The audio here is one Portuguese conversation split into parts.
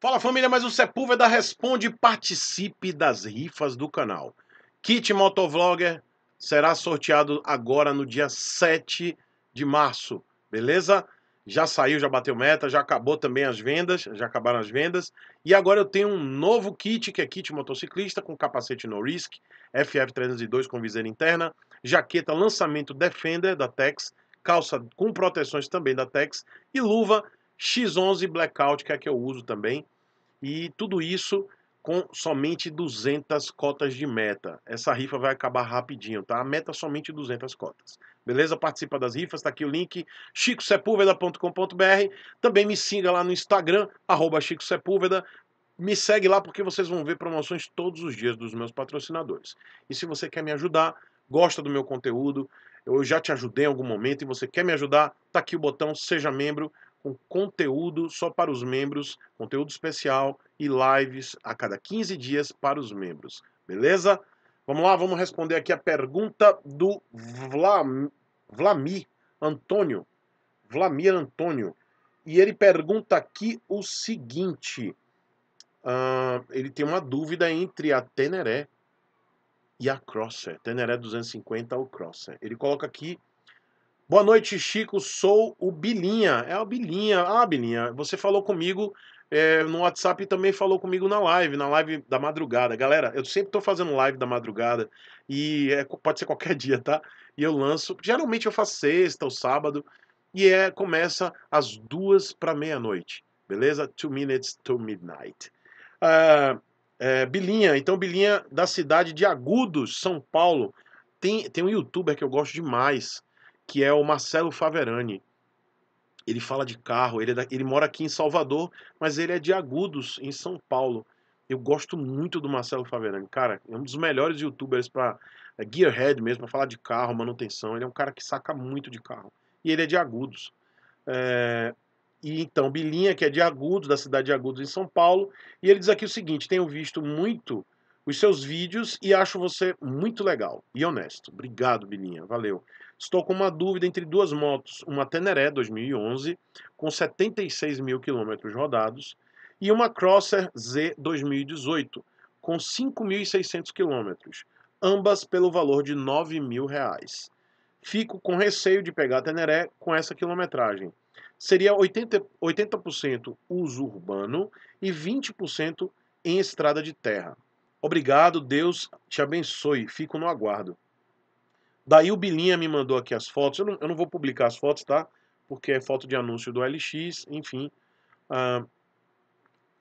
Fala família, mas o Sepúlveda responde participe das rifas do canal. Kit Motovlogger será sorteado agora no dia 7 de março, beleza? Já saiu, já bateu meta, já acabou também as vendas, já acabaram as vendas. E agora eu tenho um novo kit, que é kit motociclista, com capacete no risk, FF302 com viseira interna, jaqueta lançamento Defender da Tex, calça com proteções também da Tex e luva X11 Blackout, que é a que eu uso também. E tudo isso com somente 200 cotas de meta. Essa rifa vai acabar rapidinho, tá? A meta é somente 200 cotas. Beleza? Participa das rifas, tá aqui o link, chicosepulveda.com.br. Também me siga lá no Instagram, arroba chicosepulveda. Me segue lá porque vocês vão ver promoções todos os dias dos meus patrocinadores. E se você quer me ajudar, gosta do meu conteúdo, eu já te ajudei em algum momento e você quer me ajudar, tá aqui o botão Seja Membro com conteúdo só para os membros, conteúdo especial e lives a cada 15 dias para os membros. Beleza? Vamos lá, vamos responder aqui a pergunta do Vlamir Antônio. Vlamir Antônio. E ele pergunta aqui o seguinte: uh, ele tem uma dúvida entre a Teneré e a Crosser. Teneré 250 ou Crosser. Ele coloca aqui Boa noite, Chico. Sou o Bilinha. É o Bilinha. Ah, Bilinha, você falou comigo é, no WhatsApp e também falou comigo na live, na live da madrugada. Galera, eu sempre tô fazendo live da madrugada e é, pode ser qualquer dia, tá? E eu lanço. Geralmente eu faço sexta ou sábado e é começa às duas para meia-noite, beleza? Two minutes to midnight. Uh, é, Bilinha, então Bilinha da cidade de Agudos, São Paulo. Tem, tem um youtuber que eu gosto demais que é o Marcelo Faverani. Ele fala de carro, ele, é da, ele mora aqui em Salvador, mas ele é de Agudos, em São Paulo. Eu gosto muito do Marcelo Faverani, cara, é um dos melhores youtubers para é gearhead mesmo, para falar de carro, manutenção. Ele é um cara que saca muito de carro. E ele é de Agudos. É, e então, Bilinha, que é de Agudos, da cidade de Agudos, em São Paulo, e ele diz aqui o seguinte: tenho visto muito os seus vídeos e acho você muito legal e honesto. Obrigado, Bilinha, valeu. Estou com uma dúvida entre duas motos, uma Teneré 2011 com 76 mil quilômetros rodados e uma Crosser Z 2018 com 5.600 quilômetros, ambas pelo valor de 9 mil reais. Fico com receio de pegar a Teneré com essa quilometragem. Seria 80%, 80 uso urbano e 20% em estrada de terra. Obrigado, Deus te abençoe. Fico no aguardo. Daí o Bilinha me mandou aqui as fotos. Eu não, eu não vou publicar as fotos, tá? Porque é foto de anúncio do LX, enfim. Ah,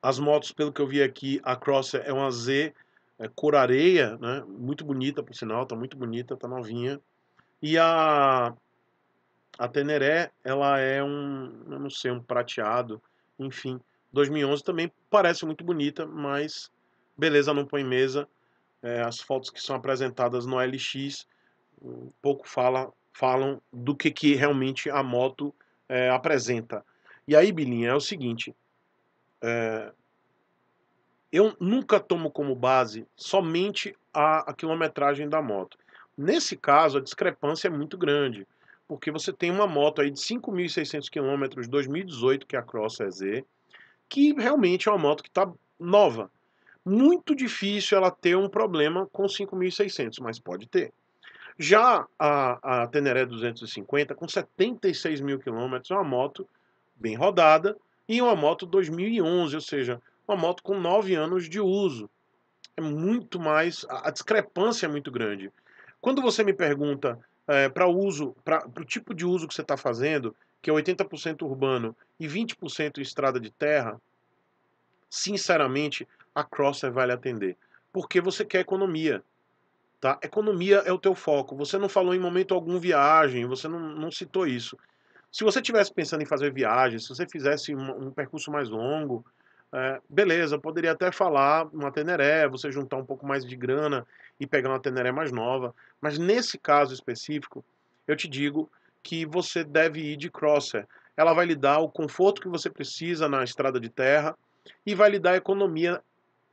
as motos, pelo que eu vi aqui, a Crosser é uma Z é, cor areia, né? Muito bonita, por sinal, tá muito bonita, tá novinha. E a a Teneré, ela é um, eu não sei, um prateado, enfim. 2011 também parece muito bonita, mas beleza, não põe mesa. É, as fotos que são apresentadas no LX pouco fala, falam do que, que realmente a moto é, apresenta. E aí, Bilinha, é o seguinte: é, eu nunca tomo como base somente a, a quilometragem da moto. Nesse caso, a discrepância é muito grande, porque você tem uma moto aí de 5.600 km 2018, que é a Cross EZ, que realmente é uma moto que está nova. Muito difícil ela ter um problema com 5.600, mas pode ter. Já a, a Teneré 250, com 76 mil quilômetros, é uma moto bem rodada e uma moto 2011, ou seja, uma moto com 9 anos de uso. É muito mais. A, a discrepância é muito grande. Quando você me pergunta é, eh, para uso, para o tipo de uso que você está fazendo, que é 80% urbano e 20% estrada de terra, sinceramente, a Crosser vai lhe atender. Porque você quer economia. Tá? Economia é o teu foco. Você não falou em momento algum viagem, você não, não citou isso. Se você estivesse pensando em fazer viagem, se você fizesse um, um percurso mais longo, é, beleza, poderia até falar uma Teneré, você juntar um pouco mais de grana e pegar uma Teneré mais nova. Mas nesse caso específico, eu te digo que você deve ir de Crosser. Ela vai lhe dar o conforto que você precisa na estrada de terra e vai lhe dar a economia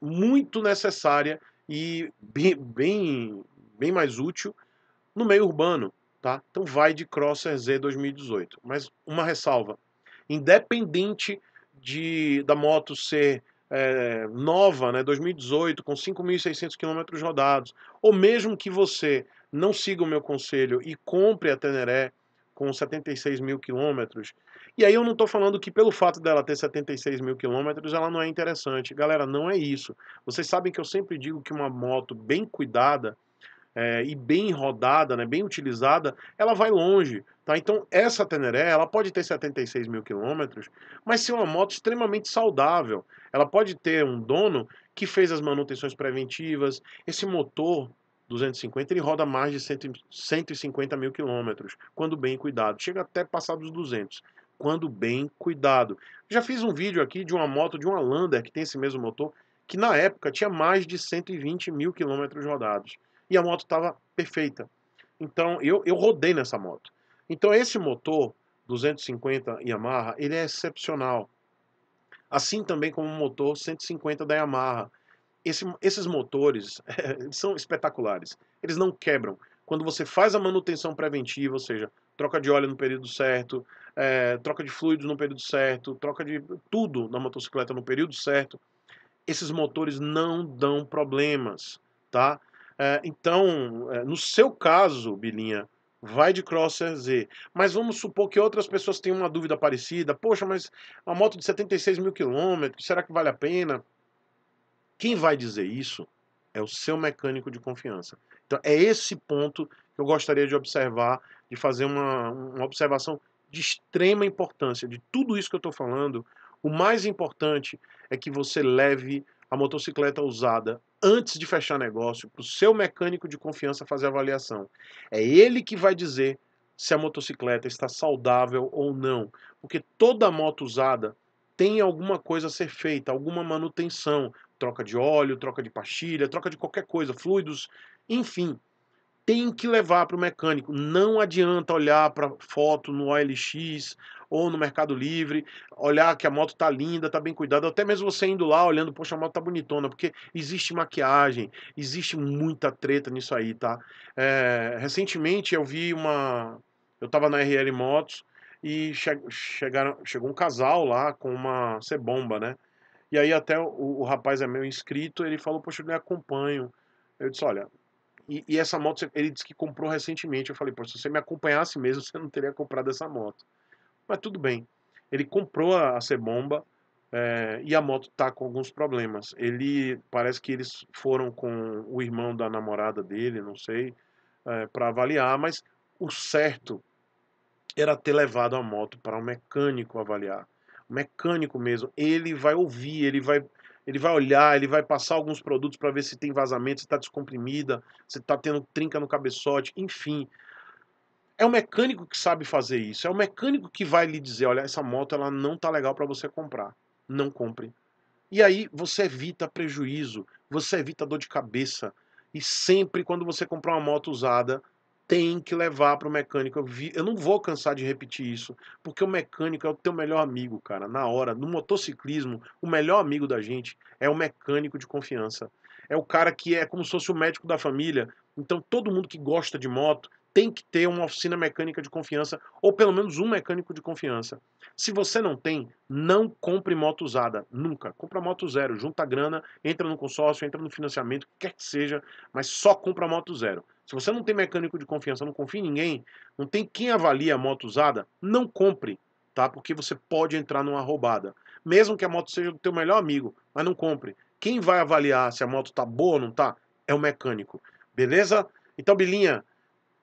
muito necessária e bem, bem, bem mais útil no meio urbano. Tá? Então vai de Crosser Z 2018. Mas uma ressalva: independente de da moto ser é, nova, né, 2018, com 5.600 km rodados, ou mesmo que você não siga o meu conselho e compre a Teneré com 76 mil quilômetros, e aí eu não estou falando que pelo fato dela ter 76 mil quilômetros ela não é interessante. Galera, não é isso. Vocês sabem que eu sempre digo que uma moto bem cuidada é, e bem rodada, né, bem utilizada, ela vai longe. Tá? Então essa Teneré ela pode ter 76 mil quilômetros, mas ser uma moto extremamente saudável. Ela pode ter um dono que fez as manutenções preventivas. Esse motor 250, ele roda mais de 100, 150 mil quilômetros, quando bem cuidado. Chega até passar dos 200 quando bem cuidado. Já fiz um vídeo aqui de uma moto de uma Lander que tem esse mesmo motor, que na época tinha mais de 120 mil quilômetros rodados. E a moto estava perfeita. Então eu, eu rodei nessa moto. Então esse motor 250 Yamaha, ele é excepcional. Assim também como o motor 150 da Yamaha. Esse, esses motores são espetaculares. Eles não quebram. Quando você faz a manutenção preventiva, ou seja, troca de óleo no período certo, é, troca de fluidos no período certo, troca de tudo na motocicleta no período certo, esses motores não dão problemas, tá? É, então, é, no seu caso, Bilinha, vai de Crosser Z. Mas vamos supor que outras pessoas tenham uma dúvida parecida. Poxa, mas uma moto de 76 mil quilômetros, será que vale a pena? Quem vai dizer isso é o seu mecânico de confiança. Então é esse ponto que eu gostaria de observar, de fazer uma, uma observação de extrema importância. De tudo isso que eu estou falando, o mais importante é que você leve a motocicleta usada antes de fechar negócio para o seu mecânico de confiança fazer a avaliação. É ele que vai dizer se a motocicleta está saudável ou não, porque toda moto usada tem alguma coisa a ser feita, alguma manutenção, troca de óleo, troca de pastilha, troca de qualquer coisa, fluidos, enfim tem que levar para o mecânico. Não adianta olhar para foto no OLX ou no Mercado Livre, olhar que a moto tá linda, tá bem cuidada, até mesmo você indo lá olhando, poxa, a moto tá bonitona, porque existe maquiagem, existe muita treta nisso aí, tá? É, recentemente eu vi uma. Eu tava na RL Motos e che... chegaram... chegou um casal lá com uma cebomba, né? E aí até o, o rapaz é meu inscrito, ele falou, poxa, eu lhe acompanho. Eu disse, olha, e, e, essa moto ele disse que comprou recentemente. Eu falei, pô, se você me acompanhasse mesmo, você não teria comprado essa moto. Mas tudo bem. Ele comprou a, a é, e a moto tá com alguns problemas. Ele parece que eles foram com o irmão da namorada dele, não sei, é, eh, para avaliar, mas o certo era ter levado a moto para um mecânico avaliar. O mecânico mesmo, ele vai ouvir, ele vai ele vai olhar, ele vai passar alguns produtos para ver se tem vazamento, se está descomprimida, se está tendo trinca no cabeçote, enfim. É o mecânico que sabe fazer isso. É o mecânico que vai lhe dizer, olha, essa moto ela não tá legal para você comprar. Não compre. E aí você evita prejuízo, você evita dor de cabeça. E sempre quando você comprar uma moto usada, tem que levar para o mecânico. Eu, vi, eu não vou cansar de repetir isso, porque o mecânico é o teu melhor amigo, cara. Na hora, no motociclismo, o melhor amigo da gente é o mecânico de confiança. É o cara que é como se fosse o médico da família. Então, todo mundo que gosta de moto tem que ter uma oficina mecânica de confiança, ou pelo menos um mecânico de confiança. Se você não tem, não compre moto usada, nunca. Compra moto zero, junta grana, entra no consórcio, entra no financiamento, quer que seja, mas só compra moto zero. Se você não tem mecânico de confiança, não confia em ninguém, não tem quem avalie a moto usada, não compre, tá? Porque você pode entrar numa roubada. Mesmo que a moto seja do teu melhor amigo, mas não compre. Quem vai avaliar se a moto tá boa ou não tá é o mecânico. Beleza? Então, Bilinha,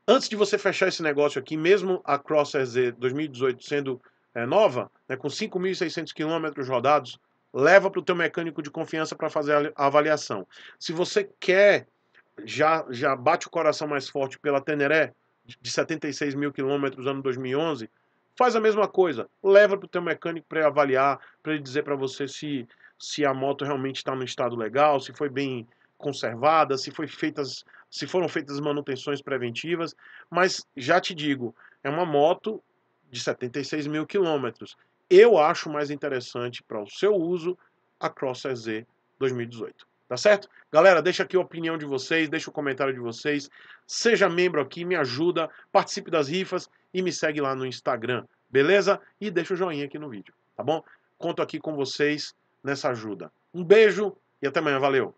antes de você fechar esse negócio aqui, mesmo a Cross Z 2018 sendo é, nova, né, com 5.600 quilômetros rodados, leva para o teu mecânico de confiança para fazer a avaliação. Se você quer já, já bate o coração mais forte pela Teneré, de 76 mil quilômetros, ano 2011, faz a mesma coisa. Leva para o teu mecânico para avaliar, para ele dizer para você se, se a moto realmente está no estado legal, se foi bem conservada, se, foi feitas, se foram feitas manutenções preventivas. Mas já te digo, é uma moto de 76 mil quilômetros. Eu acho mais interessante para o seu uso a Cross EZ 2018. Tá certo? Galera, deixa aqui a opinião de vocês, deixa o comentário de vocês. Seja membro aqui, me ajuda, participe das rifas e me segue lá no Instagram, beleza? E deixa o joinha aqui no vídeo, tá bom? Conto aqui com vocês nessa ajuda. Um beijo e até amanhã, valeu!